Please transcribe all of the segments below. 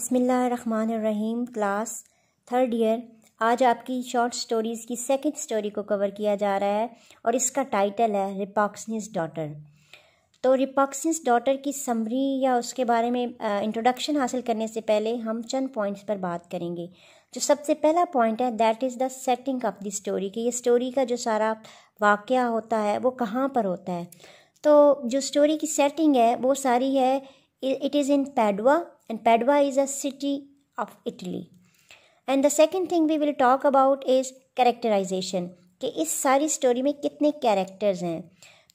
बिसमीम class third year आज आपकी शॉर्ट स्टोरीज़ की सेकंड स्टोरी को कवर किया जा रहा है और इसका टाइटल है रिपॉक्सनिस डॉटर तो रिपॉक्सनिस डॉटर की समरी या उसके बारे में इंट्रोडक्शन हासिल करने से पहले हम चंद पॉइंट्स पर बात करेंगे जो सबसे पहला पॉइंट है that is the setting of the story कि ये स्टोरी का जो सारा वाक़ होता है वो कहाँ पर होता है तो जो स्टोरी की सेटिंग है वो सारी है it is in Padua and Padua is a city of Italy. And the second thing we will talk about is characterization कि इस सारी स्टोरी में कितने कैरेक्टर्स हैं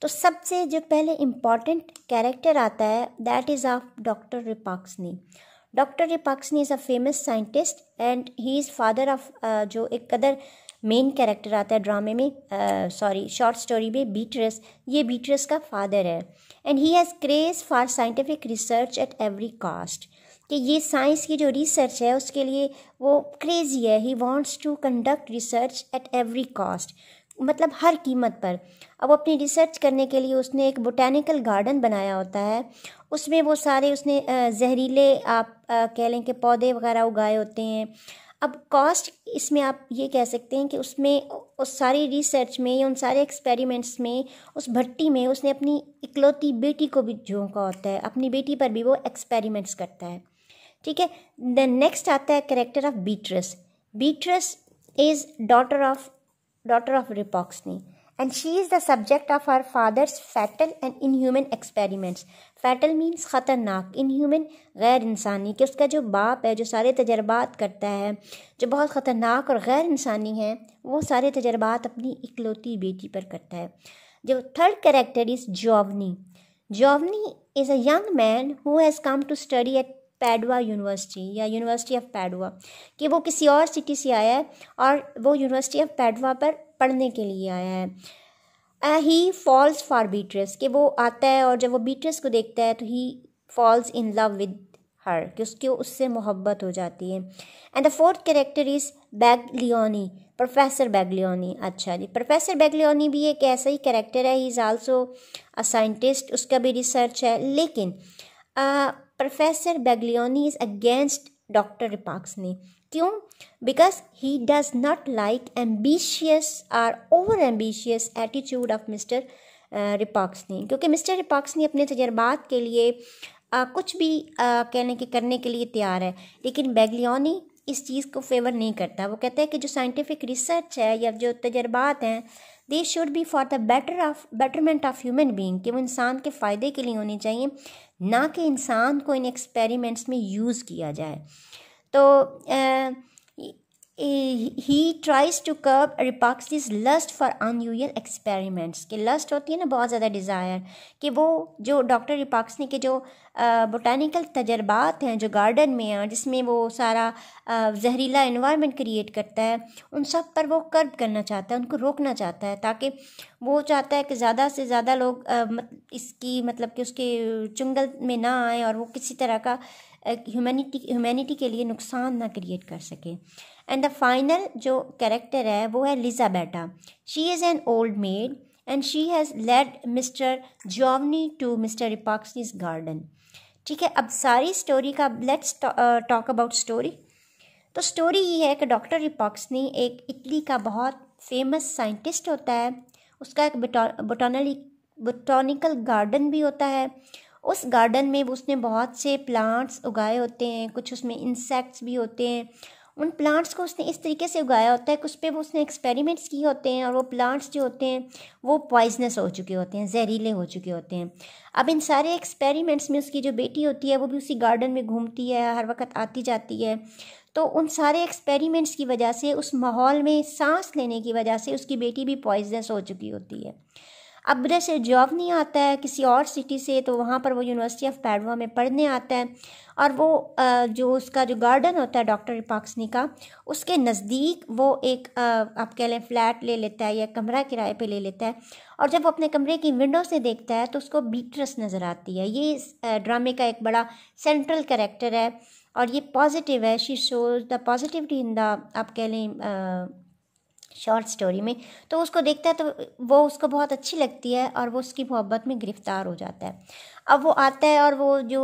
तो सबसे जो पहले इम्पॉर्टेंट कैरेक्टर आता है that is of doctor Rappaccini doctor Rappaccini is a famous scientist and he is father of जो एक कदर मेन कैरेक्टर आता है ड्रामे में सॉरी शॉर्ट स्टोरी में बीटरस ये बीटरस का फादर है and he has craze for scientific research at every cost कि ये साइंस की जो रिसर्च है उसके लिए वो क्रेज़ी है he wants to conduct research at every cost मतलब हर कीमत पर अब अपनी रिसर्च करने के लिए उसने एक बोटैनिकल गार्डन बनाया होता है उसमें वो सारे उसने जहरीले आप कह लें कि पौधे वगैरह उगाए होते हैं अब कॉस्ट इसमें आप ये कह सकते हैं कि उसमें उस सारी रिसर्च में या उन सारे एक्सपेरिमेंट्स में उस भट्टी में उसने अपनी इकलौती बेटी को भी झोंका होता है अपनी बेटी पर भी वो एक्सपेरिमेंट्स करता है ठीक है देन नेक्स्ट आता है character of Beatrice Beatrice is daughter of daughter of Rappaccini and she is the subject of her father's fatal and inhuman experiments fatal means खतरनाक inhuman गैर इंसानी कि उसका जो बाप है जो सारे तजर्बात करता है जो बहुत ख़तरनाक और गैर इंसानी है वो सारे तजर्बात अपनी इकलौती बेटी पर करता है जो third character is Giovanni Giovanni is a young man who has come to study at Padua university या यूनिवर्सिटी ऑफ पैडवा कि वो किसी और सिटी से आया है और वो यूनिवर्सिटी ऑफ पैडवा पर पढ़ने के लिए आया है ही फॉल्स फॉर बीट्रेस कि वो आता है और जब वो बीट्रेस को देखता है तो he falls in love with her कि उसकी उससे मोहब्बत हो जाती है and the fourth character is Baglioni professor Baglioni अच्छा जी प्रोफेसर बैगलियोनी भी एक ऐसा ही करेक्टर है he is also a scientist उसका भी रिसर्च है लेकिन uh, professor Baglioni is against doctor ने क्यों because he does not like ambitious or over ambitious attitude of mister ने क्योंकि मिस्टर ने अपने तजर्बात के लिए आ, uh, कुछ भी आ, uh, कहने के करने के लिए तैयार है लेकिन बेगलियोनी इस चीज़ को फेवर नहीं करता वो कहता है कि जो साइंटिफिक रिसर्च है या जो तजर्बात हैं they should be for the better of betterment of human being कि वो इंसान के फ़ायदे के लिए होने चाहिए ना कि इंसान को इन एक्सपेरिमेंट्स में यूज़ किया जाए तो uh, he tries to curb Rappaccini's lust for unusual experiments कि लस्ट होती है ना बहुत ज़्यादा डिज़ायर कि वो जो डॉक्टर रिपाक्सनी के जो बोटानिकल तजर्बात हैं जो गार्डन में हैं जिसमें वो सारा जहरीला इन्वायरमेंट क्रिएट करता है उन सब पर वो कर्ब करना चाहता है उनको रोकना चाहता है ताकि वो चाहता है कि ज़्यादा से ज़्यादा लोग इसकी मतलब कि उसके चुंगल में ना आए और वो किसी तरह का ह्यूमैनिटी ह्यूमैनिटी के लिए नुकसान ना क्रिएट कर सकें एंड द फाइनल जो कैरेक्टर है वो है Lisabetta she is an old maid and she has led mister Giovanni to mister Rappaccini's garden ठीक है अब सारी स्टोरी का लेट्स टॉक अबाउट स्टोरी तो स्टोरी ये है कि डॉक्टर रिपाक्सनी एक इटली का बहुत फेमस साइंटिस्ट होता है उसका एक बोटानली बोटानिकल गार्डन भी होता है उस गार्डन में उसने बहुत से प्लांट्स उगाए होते हैं कुछ उसमें इंसेक्ट्स भी होते हैं उन प्लांट्स को उसने इस तरीके से उगाया होता है कि उस पर वो उसने एक्सपेरिमेंट्स किए होते हैं और वो प्लांट्स जो होते हैं वो पॉइजनस हो चुके होते हैं जहरीले हो चुके होते हैं अब इन सारे एक्सपेरिमेंट्स में उसकी जो बेटी होती है वो भी उसी गार्डन में घूमती है हर वक्त आती जाती है तो उन सारे एक्सपेरिमेंट्स की वजह से उस माहौल में सांस लेने की वजह से उसकी बेटी भी पॉइजनस हो चुकी होती है अब से जॉब नहीं आता है किसी और सिटी से तो वहाँ पर वो यूनिवर्सिटी ऑफ पैडवा में पढ़ने आता है और वो जो उसका जो गार्डन होता है डॉक्टर रिपाक्सनी का उसके नज़दीक वो एक आप कह लें फ्लैट ले लेता है या कमरा किराए पे ले लेता है और जब वो अपने कमरे की विंडो से देखता है तो उसको बीट्रस नज़र आती है ये इस ड्रामे का एक बड़ा सेंट्रल करेक्टर है और ये पॉजिटिव है she shows the positivity in the आप कह लें शॉर्ट स्टोरी में तो उसको देखता है तो वो उसको बहुत अच्छी लगती है और वो उसकी मोहब्बत में गिरफ्तार हो जाता है अब वो आता है और वो जो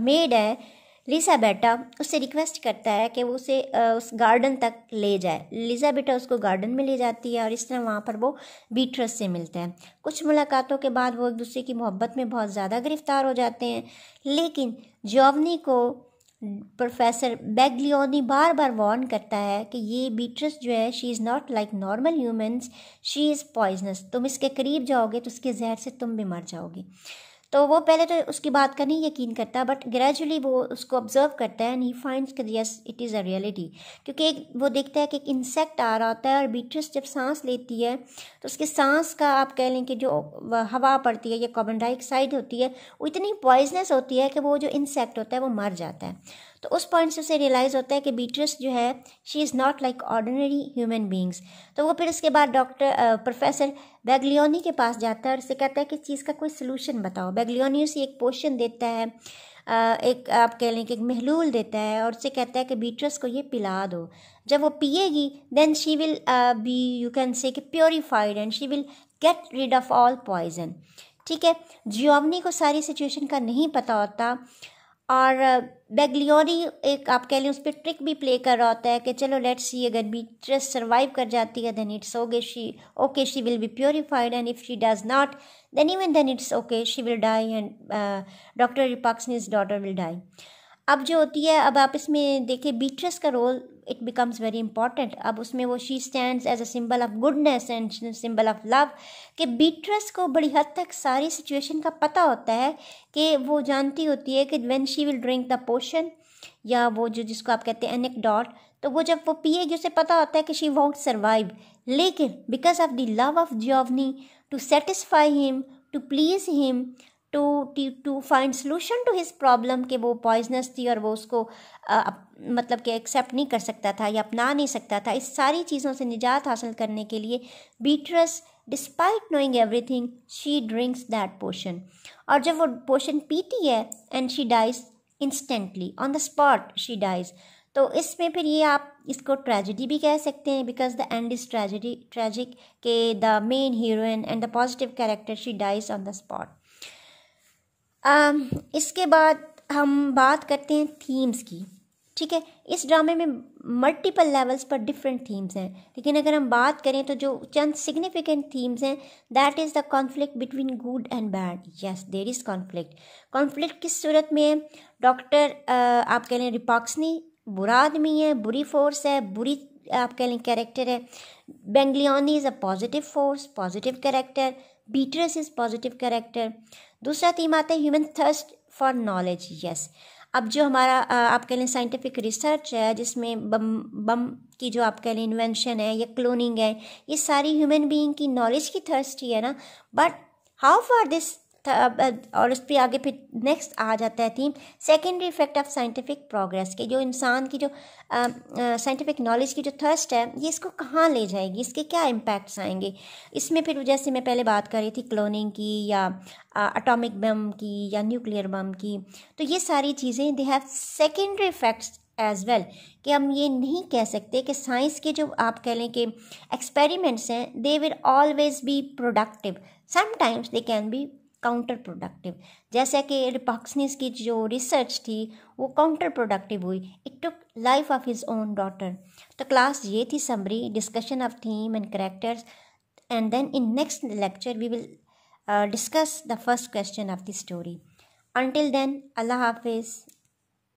मेड है लिसा बेटा उससे रिक्वेस्ट करता है कि वो उसे आ, उस गार्डन तक ले जाए लिसा बेटा उसको गार्डन में ले जाती है और इस तरह वहाँ पर वो बीट्रस से मिलते हैं कुछ मुलाकातों के बाद वो एक दूसरे की मोहब्बत में बहुत ज़्यादा गिरफ्तार हो जाते हैं लेकिन जॉवनी को प्रोफेसर बैगलियोनी बार बार वार्न करता है कि ये बीट्रस जो है she is not like normal humans she is poisonous तुम इसके करीब जाओगे तो उसके जहर से तुम भी मर जाओगे तो वो पहले तो उसकी बात का नहीं यकीन करता बट ग्रेजुअली वो उसको ऑब्जर्व करता है एंड ही फाइंड्स कि yes it is a reality क्योंकि एक वो देखता है कि एक इंसेक्ट आ रहा होता है और बीट्रिस जब सांस लेती है तो उसके सांस का आप कह लें कि जो हवा पड़ती है या कार्बन डाइऑक्साइड होती है वो इतनी पॉइजनस होती है कि वो जो इंसेक्ट होता है वो मर जाता है तो उस पॉइंट से उसे रियलाइज़ होता है कि बीट्रिस जो है she is not like ordinary human beings तो वो फिर इसके बाद डॉक्टर प्रोफेसर बैगलियोनी के पास जाता है और उसे कहता है कि इस चीज़ का कोई सलूशन बताओ बैगलियोनी उसे एक पोशन देता है एक आप कह लें कि एक महलूल देता है और उसे कहता है कि बीट्रस को ये पिला दो जब वो पिएगी then she will be you can say कि purified and she will get rid of all poison ठीक है जियोवनी को सारी सिचुएशन का नहीं पता होता और बेगलियोरी एक आप कह लें उस पर ट्रिक भी प्ले कर रहा होता है कि चलो लेट्स सी अगर बीट्रेस सर्वाइव कर जाती है then it's okay she okay she will be purified and if she does not then even then it's okay she will die and doctor Rappaccini's daughter will die अब जो होती है अब आप इसमें देखें बीट्रस का role it becomes very important अब उसमें वो she stand as a symbol of goodness and symbol of love कि बीट्रेस को बड़ी हद तक सारी सिचुएशन का पता होता है कि वो जानती होती है कि when she will drink the potion या वो जो जिसको आप कहते हैं एनिक डॉट तो वो जब वो पिएगी उसे पता होता है कि शी वॉन्ट सर्वाइव लेकिन because of the love of Giovanni to satisfy him to please him to to find solution to his problem कि वो पॉइजनस थी और वो उसको आ, मतलब कि एक्सेप्ट नहीं कर सकता था या अपना नहीं सकता था इस सारी चीज़ों से निजात हासिल करने के लिए Beatrice despite knowing everything she drinks that potion और जब वो पोशन पीती है and she dies instantly on the spot she dies तो इसमें फिर ये आप इसको ट्रेजिडी भी कह सकते हैं because the end is tragedy tragic के the main heroine and the positive character she dies on the spot Um, इसके बाद हम बात करते हैं थीम्स की ठीक है इस ड्रामे में मल्टीपल लेवल्स पर डिफरेंट थीम्स हैं लेकिन अगर हम बात करें तो जो चंद सिग्निफिकेंट थीम्स हैं that is the conflict between good and bad yes there is conflict conflict किस सूरत में है डॉक्टर uh, आप कह रहे हैं रिपॉक्सनी बुरा आदमी है बुरी फोर्स है बुरी आप कह लें कैरेक्टर है Baglioni is a positive force positive character Beatrice is positive character दूसरा थीम आता है human thirst for knowledge yes अब जो हमारा आप कह लें साइंटिफिक रिसर्च है जिसमें बम बम की जो आप कह लें इन्वेंशन है या क्लोनिंग है ये सारी ह्यूमन बीइंग की नॉलेज की थर्स्ट ही है ना बट हाउ फॉर दिस और उस पर आगे फिर नेक्स्ट आ जाता है theme secondary effect of scientific progress के जो इंसान की जो साइंटिफिक नॉलेज की जो थर्स्ट है ये इसको कहाँ ले जाएगी इसके क्या इम्पैक्ट्स आएंगे इसमें फिर जैसे मैं पहले बात कर रही थी क्लोनिंग की या अटोमिक बम की या न्यूक्लियर बम की तो ये सारी चीज़ें they have secondary effects as well well, कि हम ये नहीं कह सकते कि साइंस के जो आप कह लें कि एक्सपेरिमेंट्स हैं they will always be productive sometimes they can be counter productive जैसे कि रिपॉक्सनिस की जो रिसर्च थी वो काउंटर प्रोडक्टिव हुई it took life of his own daughter तो क्लास ये थी summary discussion of theme and characters and then in next lecture we will discuss the first question of the story until then अल्लाह हाफिज